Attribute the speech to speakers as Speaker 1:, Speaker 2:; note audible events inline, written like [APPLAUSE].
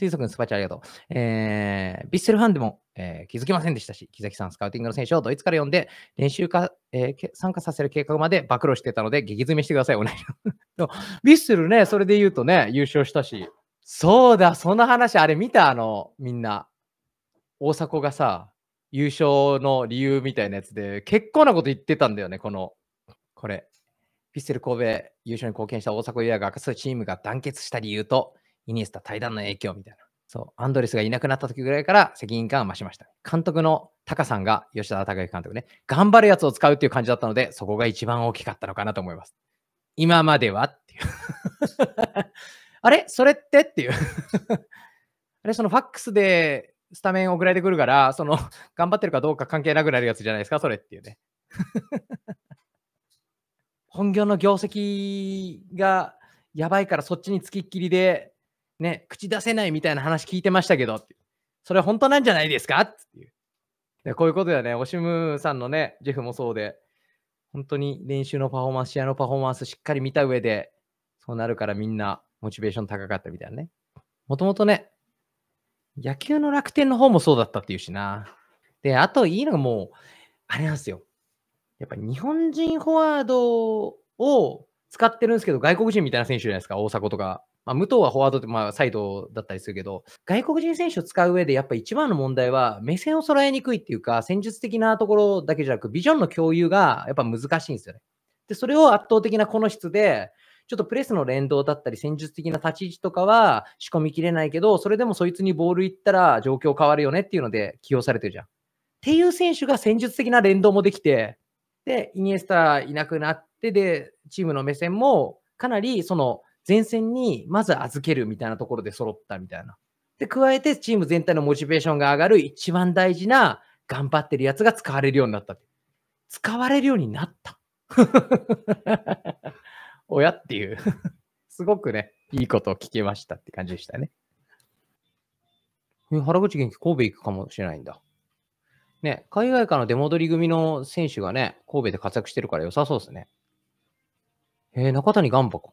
Speaker 1: 水素君、スパチャありがとう。えー、ビッセルファンでも、えー、気づきませんでしたし、木崎さん、スカウティングの選手をドイツから呼んで、練習か、えー、参加させる計画まで暴露してたので、激詰めしてください、お願いします。[LAUGHS] ビッセルね、それで言うとね、優勝したし、そうだ、その話、あれ見た、あの、みんな。大迫がさ、優勝の理由みたいなやつで、結構なこと言ってたんだよね、この、これ。ヴィッセル神戸優勝に貢献した大迫優也が明かすチームが団結した理由と、イニエスタ対談の影響みたいな。そう、アンドレスがいなくなった時ぐらいから責任感が増しました。監督のタカさんが、吉田隆之監督ね、頑張るやつを使うっていう感じだったので、そこが一番大きかったのかなと思います。今まではっていう [LAUGHS] あれそれってっていう [LAUGHS] あれそのファックスでスタメン送られてくるから、その、頑張ってるかどうか関係なくなるやつじゃないですか、それっていうね [LAUGHS] 本業の業績がやばいからそっちにつきっきりでね、口出せないみたいな話聞いてましたけど、それ本当なんじゃないですかっていう。でこういうことだね、オシムさんのね、ジェフもそうで、本当に練習のパフォーマンス、試合のパフォーマンスしっかり見た上で、そうなるからみんなモチベーション高かったみたいなね。もともとね、野球の楽天の方もそうだったっていうしな。で、あといいのがもう、あれなんですよ。やっぱ日本人フォワードを使ってるんですけど、外国人みたいな選手じゃないですか、大迫とかまあ、武藤はフォワードで、まあ、サイドだったりするけど、外国人選手を使う上で、やっぱ一番の問題は、目線を揃えにくいっていうか、戦術的なところだけじゃなく、ビジョンの共有がやっぱ難しいんですよね。で、それを圧倒的なこの質で、ちょっとプレスの連動だったり、戦術的な立ち位置とかは仕込みきれないけど、それでもそいつにボール行ったら状況変わるよねっていうので起用されてるじゃん。っていう選手が戦術的な連動もできて、で、イニエスタいなくなって、で、チームの目線もかなりその前線にまず預けるみたいなところで揃ったみたいな。で、加えてチーム全体のモチベーションが上がる一番大事な頑張ってるやつが使われるようになった。使われるようになった。親 [LAUGHS] っていうすごくね、いいことを聞きましたって感じでしたね。原口元気、神戸行くかもしれないんだ。ね、海外からの出戻り組の選手がね、神戸で活躍してるから良さそうですね。えー、中谷ガンバか。